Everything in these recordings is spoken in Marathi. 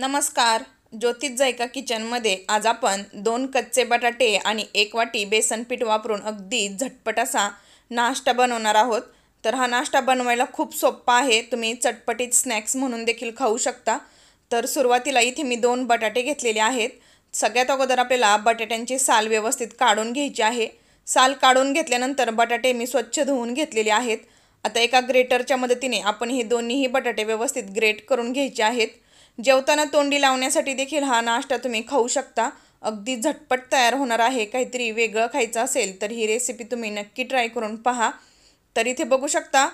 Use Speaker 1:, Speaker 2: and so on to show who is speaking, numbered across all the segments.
Speaker 1: नमस्कार ज्योतिष जायका किचनमध्ये आज आपण दोन कच्चे बटाटे आणि एक वाटी बेसन पीठ वापरून अगदी झटपट असा नाश्ता बनवणार आहोत तर हा नाश्ता बनवायला खूप सोपा आहे तुम्ही चटपटीत स्नॅक्स म्हणून देखील खाऊ शकता तर सुरुवातीला इथे मी दोन बटाटे घेतलेले आहेत सगळ्यात अगोदर आपल्याला बटाट्यांची साल व्यवस्थित काढून घ्यायची आहे साल काढून घेतल्यानंतर बटाटे मी स्वच्छ धुवून घेतलेले आहेत आता एका ग्रेटरच्या मदतीने आपण हे दोन्हीही बटाटे व्यवस्थित ग्रेट करून घ्यायचे आहेत जेवताना तोंडी लावण्यासाठी देखील हा नाश्ता तुम्ही खाऊ शकता अगदी झटपट तयार होणार आहे काहीतरी वेगळं खायचं असेल तर ही रेसिपी तुम्ही नक्की ट्राय करून पहा तर इथे बघू शकता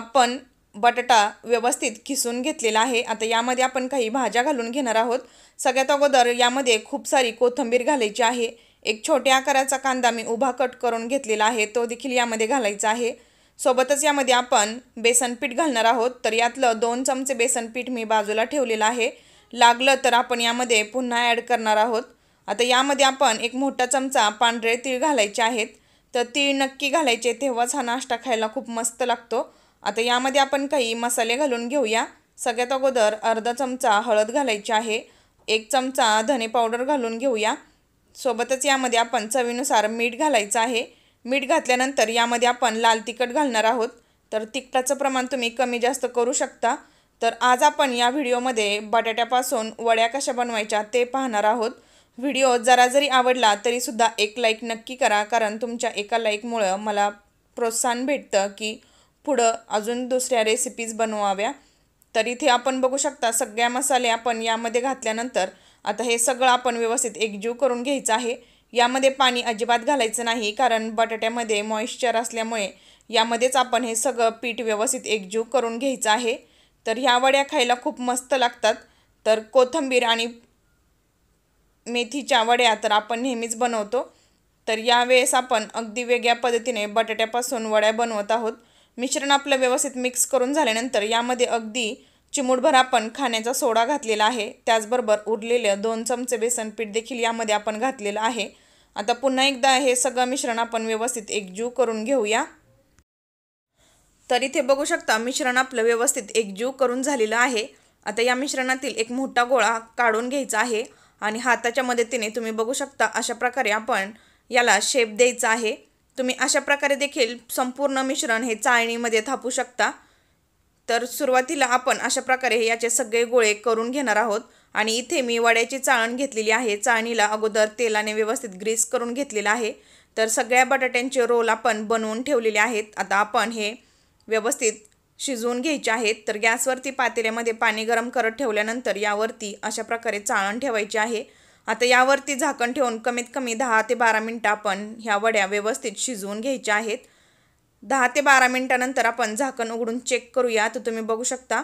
Speaker 1: आपण बटाटा व्यवस्थित खिसून घेतलेला आहे आता यामध्ये आपण काही भाज्या घालून घेणार आहोत सगळ्यात अगोदर यामध्ये खूप सारी कोथंबीर घालायची आहे एक छोट्या आकाराचा कांदा मी उभा कट करून घेतलेला आहे तो देखील यामध्ये घालायचा आहे सोबतच यामध्ये आपण बेसन पीठ घालणार आहोत तर यातलं दोन चमचे बेसन पीठ मी बाजूला ठेवलेलं आहे लागलं तर आपण यामध्ये पुन्हा ॲड करणार आहोत आता यामध्ये आपण एक मोठा चमचा पांढरे तीळ घालायचे आहेत तर तीळ नक्की घालायचे तेव्हाच हा नाश्ता खायला खूप मस्त लागतो आता यामध्ये आपण काही मसाले घालून घेऊया सगळ्यात अगोदर अर्धा चमचा हळद घालायची आहे एक चमचा धने पावडर घालून घेऊया सोबतच यामध्ये आपण चवीनुसार मीठ घालायचं आहे मीठ घातल्यानंतर यामध्ये आपण लाल तिखट घालणार आहोत तर तिखटाचं प्रमाण तुम्ही कमी जास्त करू शकता तर आज आपण या व्हिडिओमध्ये बटाट्यापासून वड्या कशा बनवायच्या ते पाहणार आहोत व्हिडिओ जरा जरी आवडला तरीसुद्धा एक लाईक नक्की करा कारण तुमच्या एका लाईकमुळं मला प्रोत्साहन भेटतं की पुढं अजून दुसऱ्या रेसिपीज बनवाव्या तर इथे आपण बघू शकता सगळ्या मसाले आपण यामध्ये घातल्यानंतर आता हे सगळं आपण व्यवस्थित एकजीव करून घ्यायचं आहे यामध्ये पाणी अजिबात घालायचं नाही कारण बटाट्यामध्ये मॉइश्चर असल्यामुळे यामध्येच आपण हे सगळं पीठ व्यवस्थित एकजीव करून घ्यायचं आहे तर ह्या वड्या खायला खूप मस्त लागतात तर कोथंबीर आणि मेथीच्या वड्या तर आपण नेहमीच बनवतो तर यावेळेस आपण अगदी वेगळ्या पद्धतीने बटाट्यापासून वड्या बनवत आहोत मिश्रण आपलं व्यवस्थित मिक्स करून झाल्यानंतर यामध्ये अगदी चिमूटभर आपण खाण्याचा सोडा घातलेला आहे त्याचबरोबर उरलेलं दोन चमचे बेसन पीठ देखील यामध्ये आपण घातलेलं आहे आता पुन्हा एकदा हे सगळं मिश्रण आपण व्यवस्थित एकजीव करून घेऊया तर इथे बघू शकता मिश्रण आपलं व्यवस्थित एकजीव करून झालेलं आहे आता या मिश्रणातील एक मोठा गोळा काढून घ्यायचा आहे आणि हाताच्या मदतीने तुम्ही बघू शकता अशा प्रकारे आपण याला शेप द्यायचा आहे तुम्ही अशा प्रकारे देखील संपूर्ण मिश्रण हे चाळणीमध्ये थापू शकता तर सुरुवातीला आपण अशा प्रकारे याचे सगळे गोळे करून घेणार आहोत आणि इथे मी वड्याची चाळण घेतलेली आहे चाळणीला अगोदर तेलाने व्यवस्थित ग्रीस करून घेतलेला आहे तर सगळ्या बटाट्यांचे रोल आपण बनवून ठेवलेले आहेत आता आपण हे व्यवस्थित शिजवून घ्यायचे आहेत तर गॅसवरती पातेल्यामध्ये पाणी गरम करत ठेवल्यानंतर यावरती अशा प्रकारे चाळण ठेवायची आहे आता यावरती झाकण ठेवून कमीत कमी दहा ते बारा मिनटं आपण ह्या वड्या व्यवस्थित शिजवून घ्यायच्या आहेत दहा ते बारा मिनटानंतर आपण झाकण उघडून चेक करूया तर तुम्ही बघू शकता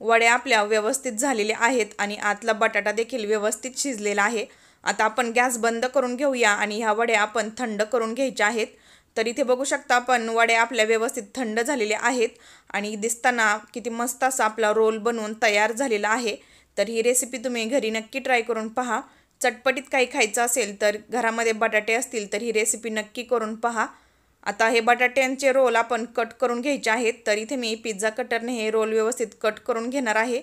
Speaker 1: वड्या आपल्या व्यवस्थित झालेल्या आहेत आणि आतला बटाटा देखील व्यवस्थित शिजलेला आहे आता आपण गॅस बंद करून घेऊया आणि ह्या वड्या आपण थंड करून घ्यायच्या आहेत तर इथे बघू शकता आपण वड्या आपल्या व्यवस्थित थंड झालेल्या आहेत आणि दिसताना किती मस्त असा आपला रोल बनवून तयार झालेला आहे तर ही रेसिपी तुम्ही घरी नक्की ट्राय करून पहा चटपटीत काही खायचं असेल तर घरामध्ये बटाटे असतील तर ही रेसिपी नक्की करून पहा आता हे बटाट्यांचे रोल आपण कट करून घ्यायचे आहेत तर इथे मी पिझ्झा कटरने हे रोल व्यवस्थित कट करून घेणार आहे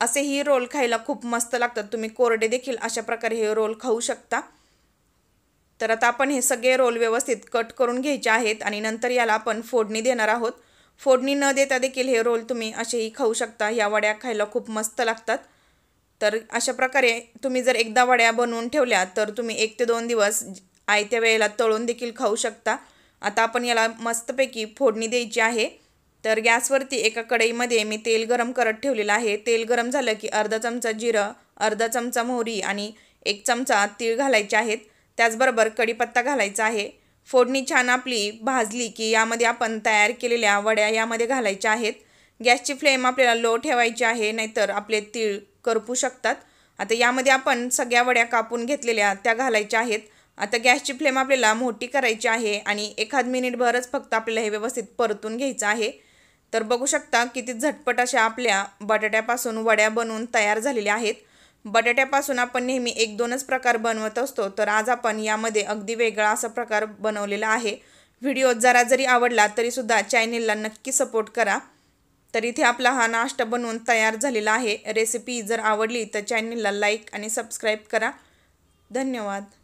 Speaker 1: असेही रोल खायला खूप मस्त लागतात तुम्ही कोरडे देखील अशा प्रकारे हे रोल खाऊ शकता तर आता आपण हे सगळे रोल व्यवस्थित कट करून घ्यायचे आहेत आणि नंतर याला आपण फोडणी देणार आहोत फोडणी न देता देखील हे रोल तुम्ही असेही खाऊ शकता या वड्या खायला खूप मस्त लागतात तर अशा प्रकारे तुम्ही जर एकदा वड्या बनवून ठेवल्या तर तुम्ही एक ते दोन दिवस आयत्या वेळेला तळून देखील खाऊ शकता आता आपण याला मस्तपैकी फोडणी द्यायची आहे तर गॅसवरती एका कढईमध्ये मी तेल गरम करत ठेवलेलं आहे तेल गरम झालं की अर्धा चमचा जिरं अर्धा चमचा मोहरी आणि एक चमचा तीळ घालायचे आहेत त्याचबरोबर कढीपत्ता घालायचा आहे फोडणी छान आपली भाजली की यामध्ये आपण तयार केलेल्या वड्या यामध्ये घालायच्या आहेत गॅसची फ्लेम आपल्याला लो ठेवायची आहे नाहीतर आपले तीळ करपू शकतात आता यामध्ये आपण सगळ्या वड्या कापून घेतलेल्या त्या घालायच्या आहेत आता गॅसची फ्लेम आपल्याला मोठी करायची आहे आणि एखाद मिनिटभरच फक्त आपल्याला हे व्यवस्थित परतून घ्यायचं आहे तर बघू शकता किती झटपट अशा आपल्या बटाट्यापासून वड्या बनवून तयार झालेल्या आहेत बटाट्यापासून आपण नेहमी एक दोनच प्रकार बनवत असतो तर आज आपण यामध्ये अगदी वेगळा असा प्रकार बनवलेला आहे व्हिडिओ जरा जरी आवडला तरीसुद्धा चॅनेलला नक्की सपोर्ट करा तर इथे आपला हा नाश्ता बनवून तयार झालेला आहे रेसिपी जर आवडली तर चॅनेलला लाईक आणि सबस्क्राईब करा धन्यवाद